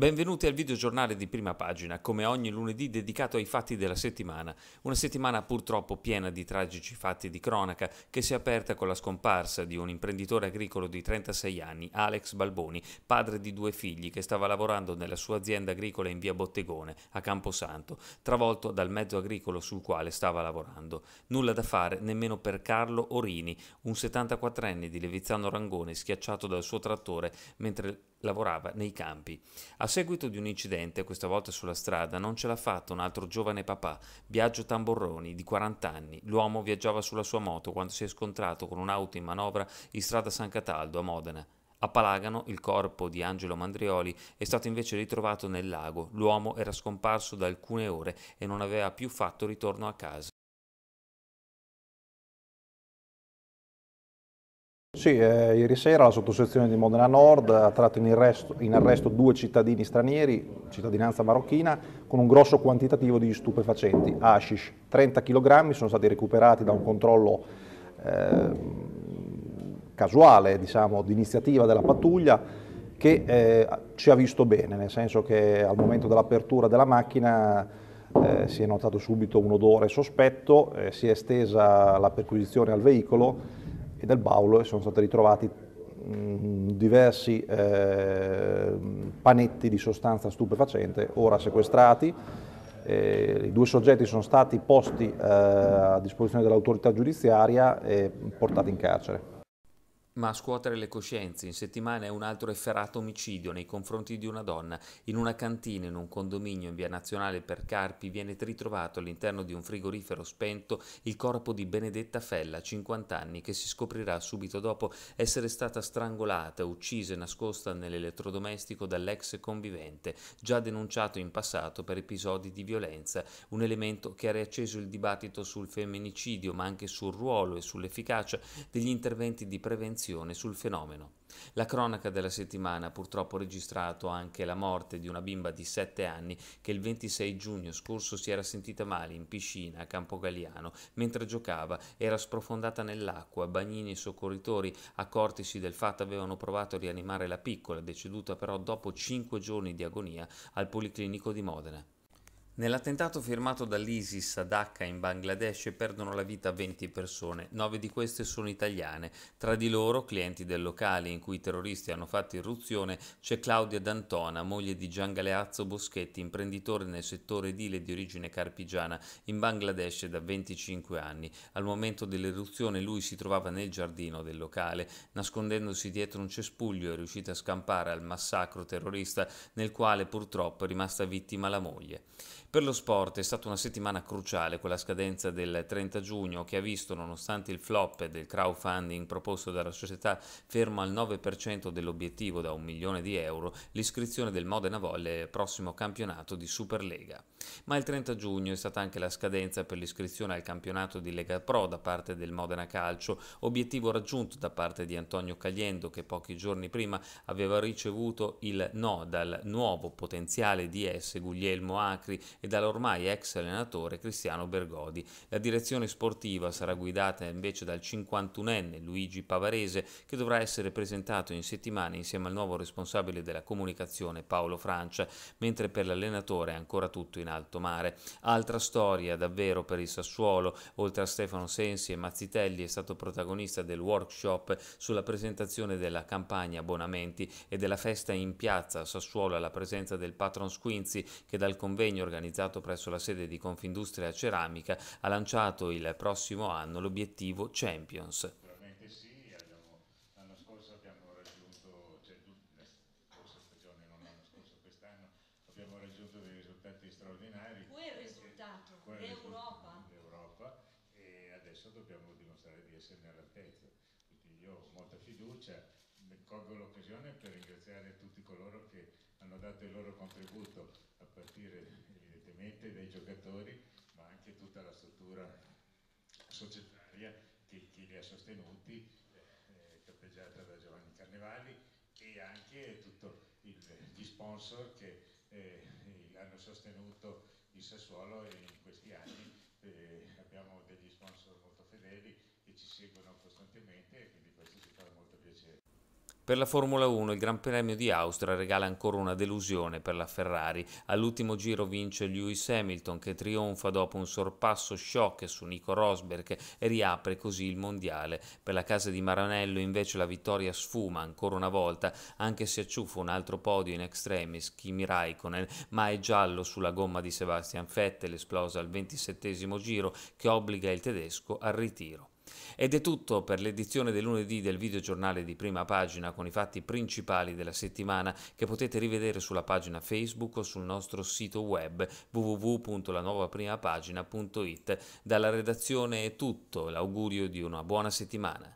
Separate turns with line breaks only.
Benvenuti al videogiornale di prima pagina, come ogni lunedì dedicato ai fatti della settimana, una settimana purtroppo piena di tragici fatti di cronaca che si è aperta con la scomparsa di un imprenditore agricolo di 36 anni, Alex Balboni, padre di due figli che stava lavorando nella sua azienda agricola in via Bottegone, a Camposanto, travolto dal mezzo agricolo sul quale stava lavorando. Nulla da fare nemmeno per Carlo Orini, un 74enne di Levizzano Rangone schiacciato dal suo trattore mentre lavorava nei campi. A seguito di un incidente, questa volta sulla strada, non ce l'ha fatto un altro giovane papà, Biagio Tamborroni, di 40 anni. L'uomo viaggiava sulla sua moto quando si è scontrato con un'auto in manovra in strada San Cataldo a Modena. A Palagano il corpo di Angelo Mandrioli è stato invece ritrovato nel lago. L'uomo era scomparso da alcune ore e non aveva più fatto ritorno a casa.
Sì, eh, ieri sera la sottosezione di Modena Nord ha tratto in arresto, in arresto, due cittadini stranieri, cittadinanza marocchina, con un grosso quantitativo di stupefacenti, hashish. 30 kg sono stati recuperati da un controllo eh, casuale, diciamo, d'iniziativa della pattuglia, che eh, ci ha visto bene, nel senso che al momento dell'apertura della macchina eh, si è notato subito un odore sospetto, eh, si è estesa la perquisizione al veicolo e del Baulo e sono stati ritrovati mm, diversi eh, panetti di sostanza stupefacente, ora sequestrati. Eh, I due soggetti sono stati posti eh, a disposizione dell'autorità giudiziaria e portati in carcere
ma a scuotere le coscienze. In settimana è un altro efferato omicidio nei confronti di una donna. In una cantina in un condominio in via nazionale per Carpi viene ritrovato all'interno di un frigorifero spento il corpo di Benedetta Fella, 50 anni, che si scoprirà subito dopo essere stata strangolata, uccisa e nascosta nell'elettrodomestico dall'ex convivente, già denunciato in passato per episodi di violenza, un elemento che ha riacceso il dibattito sul femminicidio, ma anche sul ruolo e sull'efficacia degli interventi di prevenzione riflessione sul fenomeno. La cronaca della settimana ha purtroppo registrato anche la morte di una bimba di 7 anni che il 26 giugno scorso si era sentita male in piscina a Campogalliano mentre giocava, era sprofondata nell'acqua, bagnini e soccorritori accortisi del fatto avevano provato a rianimare la piccola, deceduta però dopo 5 giorni di agonia al Policlinico di Modena. Nell'attentato firmato dall'ISIS a Dhaka in Bangladesh perdono la vita 20 persone, 9 di queste sono italiane, tra di loro clienti del locale in cui i terroristi hanno fatto irruzione c'è Claudia D'Antona, moglie di Gian Galeazzo Boschetti, imprenditore nel settore edile di origine carpigiana in Bangladesh da 25 anni. Al momento dell'irruzione lui si trovava nel giardino del locale, nascondendosi dietro un cespuglio è riuscito a scampare al massacro terrorista nel quale purtroppo è rimasta vittima la moglie. Per lo sport è stata una settimana cruciale quella scadenza del 30 giugno che ha visto, nonostante il flop del crowdfunding proposto dalla società fermo al 9% dell'obiettivo da un milione di euro, l'iscrizione del Modena Volle al prossimo campionato di Superlega. Ma il 30 giugno è stata anche la scadenza per l'iscrizione al campionato di Lega Pro da parte del Modena Calcio, obiettivo raggiunto da parte di Antonio Cagliendo che pochi giorni prima aveva ricevuto il no dal nuovo potenziale DS Guglielmo Acri e dall'ormai ex allenatore Cristiano Bergodi. La direzione sportiva sarà guidata invece dal 51enne Luigi Pavarese che dovrà essere presentato in settimana insieme al nuovo responsabile della comunicazione Paolo Francia, mentre per l'allenatore è ancora tutto in alto mare. Altra storia davvero per il Sassuolo, oltre a Stefano Sensi e Mazzitelli è stato protagonista del workshop sulla presentazione della campagna abbonamenti e della festa in piazza a Sassuolo alla presenza del patron Squinzi che dal convegno organizzato organizzato presso la sede di Confindustria Ceramica, ha lanciato il prossimo anno l'obiettivo Champions.
dobbiamo dimostrare di esserne all'altezza. io ho molta fiducia, colgo l'occasione per ringraziare tutti coloro che hanno dato il loro contributo a partire ovviamente dai giocatori, ma anche tutta la struttura societaria che, che li ha sostenuti, eh, eh capeggiata da Giovanni Carnevali e anche tutti gli sponsor che eh, eh hanno sostenuto il Sassuolo in questi anni eh, abbiamo degli sponsor molto fedeli che ci seguono costantemente e quindi questo ci fa molto
piacere. Per la Formula 1 il Gran Premio di Austria regala ancora una delusione per la Ferrari. All'ultimo giro vince Lewis Hamilton che trionfa dopo un sorpasso shock su Nico Rosberg e riapre così il mondiale. Per la casa di Maranello invece la vittoria sfuma ancora una volta, anche se acciuffa un altro podio in extremis Kimi Raikkonen, ma è giallo sulla gomma di Sebastian Vettel esplosa al 27 giro che obbliga il tedesco al ritiro. Ed è tutto per l'edizione del lunedì del videogiornale di prima pagina con i fatti principali della settimana che potete rivedere sulla pagina Facebook o sul nostro sito web www.lanuovaprimapagina.it. Dalla redazione è tutto, l'augurio di una buona settimana.